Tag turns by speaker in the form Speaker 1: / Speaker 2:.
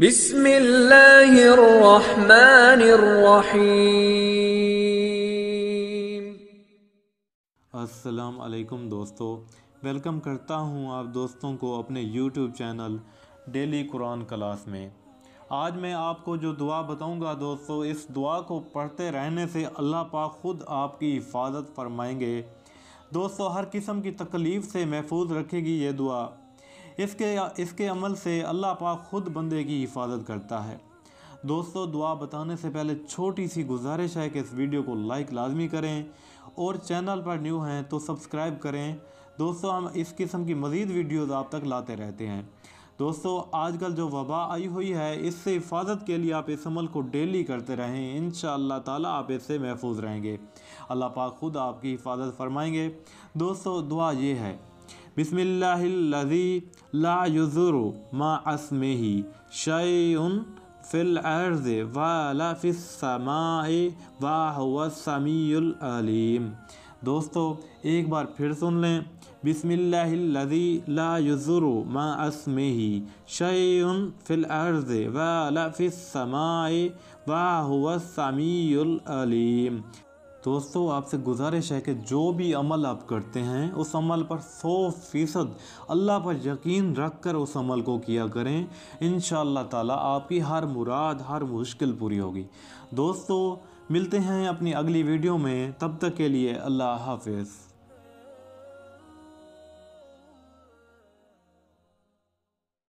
Speaker 1: بسم اللہ الرحمن الرحیم السلام علیکم دوستو ویلکم کرتا ہوں آپ دوستوں کو اپنے YouTube channel daily Quran class میں آج میں آپ کو جو دعا بتاؤں گا دوستو اس دعا کو پڑھتے رہنے سے اللہ پاک خود آپ کی حفاظت فرمائیں گے دوستو ہر قسم کی تکلیف سے محفوظ رکھے گی یہ دعا اس کے اس کے عمل سے اللہ پاک خود بندے کی حفاظت کرتا ہے دوستو دعا بتانے سے پہلے چھوٹی سی گزارش ہے کہ اس ویڈیو کو لائک لازمی کریں اور چینل پر نیو ہیں تو سبسکرائب کریں دوستو ہم اس قسم کی مزید ویڈیوز آپ تک لاتے رہتے ہیں دوستو آج کل جو وبا آئی ہوئی ہے اس سے حفاظت کے لیے آپ اس عمل کو ڈیلی کرتے رہیں ان شاء اللہ تعالیٰ آپ اس سے محفوظ رہیں گے اللہ پاک خود آپ کی حفاظت فرمائیں گے دوستو دعا یہ ہے بسم الله الذي لا يذر مع اسمه شيء في الأرض ولا في السماء وهو السميع العليم दोस्तों एक बार फिर सुन लें बिसमिल्लाजी ला युजुरु मा असमे ही शयन फिल अर्ज व लफ़िसमाए वाह वमीम دوستو آپ سے گزارش ہے کہ جو بھی عمل آپ کرتے ہیں اس عمل پر سو فیصد اللہ پر یقین رکھ کر اس عمل کو کیا کریں انشاءاللہ تعالی تعالیٰ آپ کی ہر مراد ہر مشکل پوری ہوگی دوستو ملتے ہیں اپنی اگلی ویڈیو میں تب تک کے لیے اللہ حافظ